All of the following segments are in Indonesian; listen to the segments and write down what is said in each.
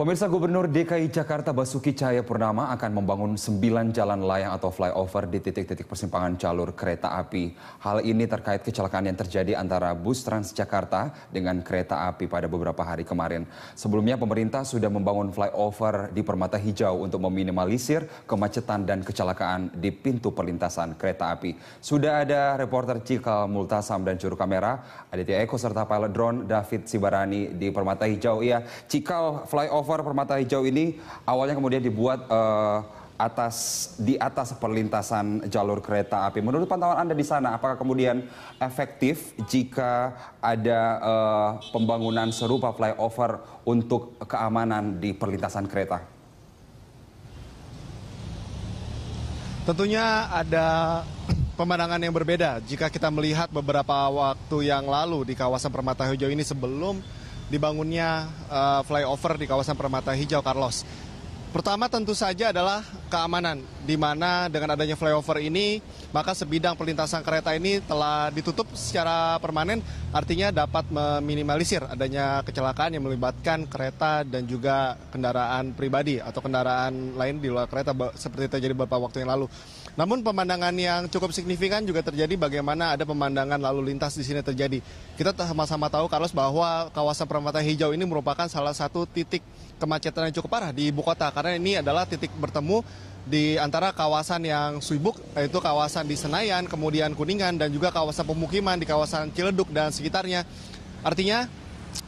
Pemirsa Gubernur DKI Jakarta Basuki Cahaya Purnama akan membangun 9 jalan layang atau flyover di titik-titik persimpangan jalur kereta api. Hal ini terkait kecelakaan yang terjadi antara bus Transjakarta dengan kereta api pada beberapa hari kemarin. Sebelumnya pemerintah sudah membangun flyover di Permata Hijau untuk meminimalisir kemacetan dan kecelakaan di pintu perlintasan kereta api. Sudah ada reporter Cikal Multasam dan juru kamera Aditya Eko serta pilot drone David Sibarani di Permata Hijau. Ya, Cikal flyover cover permata hijau ini awalnya kemudian dibuat uh, atas di atas perlintasan jalur kereta api. Menurut pantauan Anda di sana, apakah kemudian efektif jika ada uh, pembangunan serupa flyover untuk keamanan di perlintasan kereta? Tentunya ada pemandangan yang berbeda jika kita melihat beberapa waktu yang lalu di kawasan Permata Hijau ini sebelum dibangunnya uh, flyover di kawasan Permata Hijau Carlos. Pertama tentu saja adalah keamanan di mana dengan adanya flyover ini maka sebidang perlintasan kereta ini telah ditutup secara permanen artinya dapat meminimalisir adanya kecelakaan yang melibatkan kereta dan juga kendaraan pribadi atau kendaraan lain di luar kereta seperti terjadi beberapa waktu yang lalu. Namun pemandangan yang cukup signifikan juga terjadi bagaimana ada pemandangan lalu lintas di sini terjadi. Kita sama-sama tahu Carlos bahwa kawasan permata hijau ini merupakan salah satu titik kemacetan yang cukup parah di ibu kota karena ini adalah titik bertemu di antara kawasan yang sibuk yaitu kawasan di Senayan, kemudian Kuningan dan juga kawasan pemukiman di kawasan Ciledug dan sekitarnya. Artinya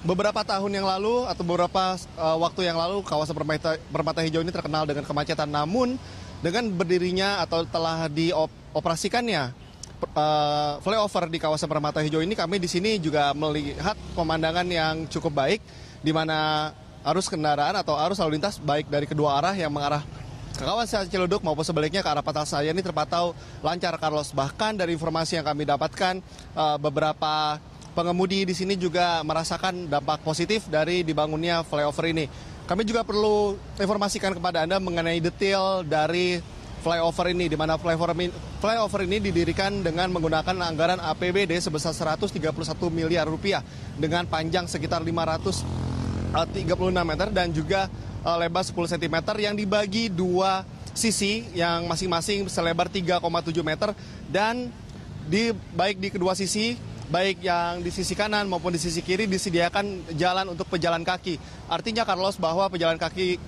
beberapa tahun yang lalu atau beberapa uh, waktu yang lalu kawasan Permata, Permata Hijau ini terkenal dengan kemacetan. Namun dengan berdirinya atau telah dioperasikannya uh, flyover di kawasan Permata Hijau ini kami di sini juga melihat pemandangan yang cukup baik di mana arus kendaraan atau arus lalu lintas baik dari kedua arah yang mengarah ke kawasan Ciledug maupun sebaliknya ke arah Patasaya ini terpantau lancar Carlos. Bahkan dari informasi yang kami dapatkan eh, beberapa pengemudi di sini juga merasakan dampak positif dari dibangunnya flyover ini. Kami juga perlu informasikan kepada Anda mengenai detail dari flyover ini, di mana flyover, flyover ini didirikan dengan menggunakan anggaran APBD sebesar 131 miliar rupiah dengan panjang sekitar 536 eh, meter dan juga Eh, lebar 10 cm yang dibagi dua sisi yang masing-masing selebar 3,7 meter dan di baik di kedua sisi baik yang di sisi kanan maupun di sisi kiri disediakan jalan untuk pejalan kaki. Artinya Carlos bahwa pejalan kaki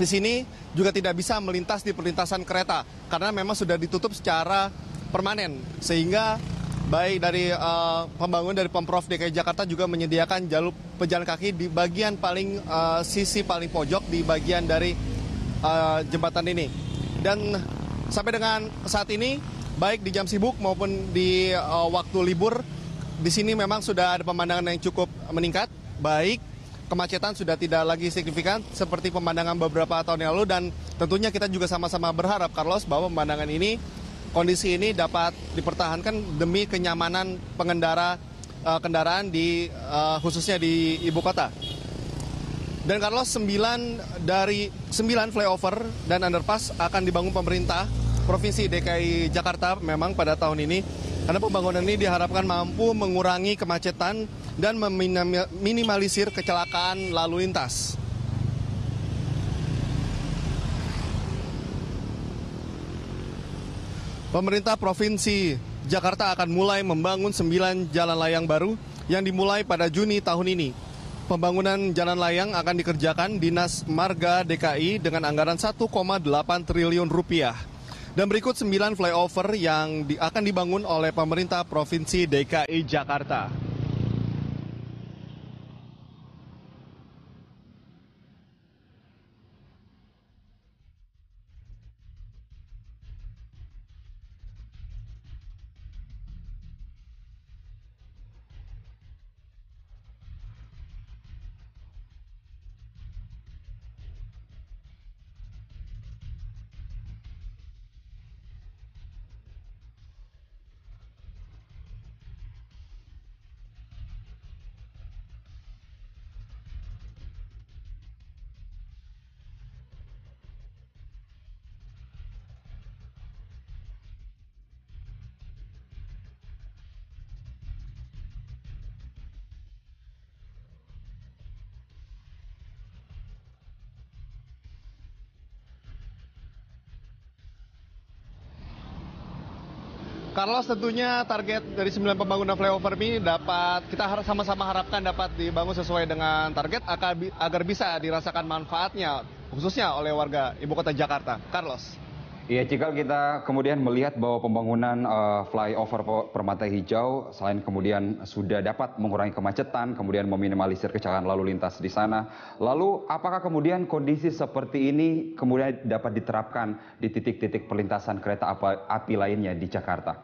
di sini juga tidak bisa melintas di perlintasan kereta karena memang sudah ditutup secara permanen sehingga Baik dari uh, eh, pembangun dari Pemprov DKI Jakarta juga menyediakan jalur pejalan kaki di bagian paling uh, sisi paling pojok di bagian dari uh, jembatan ini. Dan sampai dengan saat ini baik di jam sibuk maupun di uh, waktu libur di sini memang sudah ada pemandangan yang cukup meningkat baik kemacetan sudah tidak lagi signifikan seperti pemandangan beberapa tahun yang lalu dan tentunya kita juga sama-sama berharap Carlos bahwa pemandangan ini Kondisi ini dapat dipertahankan demi kenyamanan pengendara uh, kendaraan di uh, khususnya di ibu kota. Dan Carlos 9 dari 9 flyover dan underpass akan dibangun pemerintah Provinsi DKI Jakarta memang pada tahun ini karena pembangunan ini diharapkan mampu mengurangi kemacetan dan meminimalisir kecelakaan lalu lintas. pemerintah Provinsi Jakarta akan mulai membangun 9 jalan layang baru yang dimulai pada Juni tahun ini. Pembangunan jalan layang akan dikerjakan Dinas Marga DKI dengan anggaran 1,8 triliun rupiah. Dan berikut 9 flyover yang akan dibangun oleh pemerintah Provinsi DKI Jakarta. Carlos tentunya target dari 9 pembangunan flyover ini dapat kita sama-sama harapkan dapat dibangun sesuai dengan target agar bisa dirasakan manfaatnya khususnya oleh warga ibu kota Jakarta. Carlos. Iya, jika kita kemudian melihat bahwa pembangunan uh, flyover Permata Hijau selain kemudian sudah dapat mengurangi kemacetan, kemudian meminimalisir kecelakaan lalu lintas di sana, lalu apakah kemudian kondisi seperti ini kemudian dapat diterapkan di titik-titik perlintasan kereta api lainnya di Jakarta?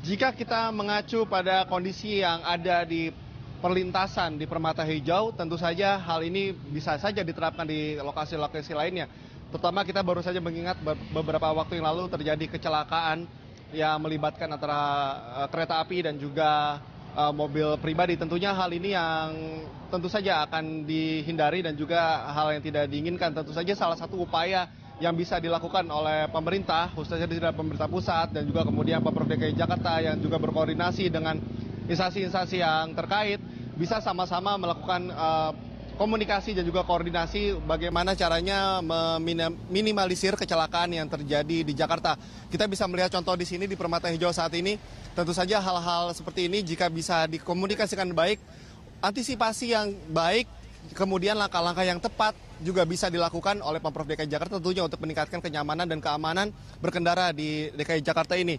Jika kita mengacu pada kondisi yang ada di perlintasan di Permata Hijau, tentu saja hal ini bisa saja diterapkan di lokasi-lokasi lainnya. Terutama kita baru saja mengingat beberapa waktu yang lalu terjadi kecelakaan yang melibatkan antara eh, kereta api dan juga eh, mobil pribadi. Tentunya hal ini yang tentu saja akan dihindari dan juga hal yang tidak diinginkan. Tentu saja salah satu upaya yang bisa dilakukan oleh pemerintah, khususnya di pemerintah pusat dan juga kemudian Pemprov DKI Jakarta yang juga berkoordinasi dengan instansi-instansi yang terkait bisa sama sama melakukan eh, komunikasi dan juga koordinasi bagaimana caranya meminimalisir kecelakaan yang terjadi di Jakarta. Kita bisa melihat contoh di sini di Permata Hijau saat ini. Tentu saja hal-hal seperti ini jika bisa dikomunikasikan baik, antisipasi yang baik, kemudian langkah-langkah yang tepat juga bisa dilakukan oleh Pemprov DKI Jakarta tentunya untuk meningkatkan kenyamanan dan keamanan berkendara di DKI Jakarta ini.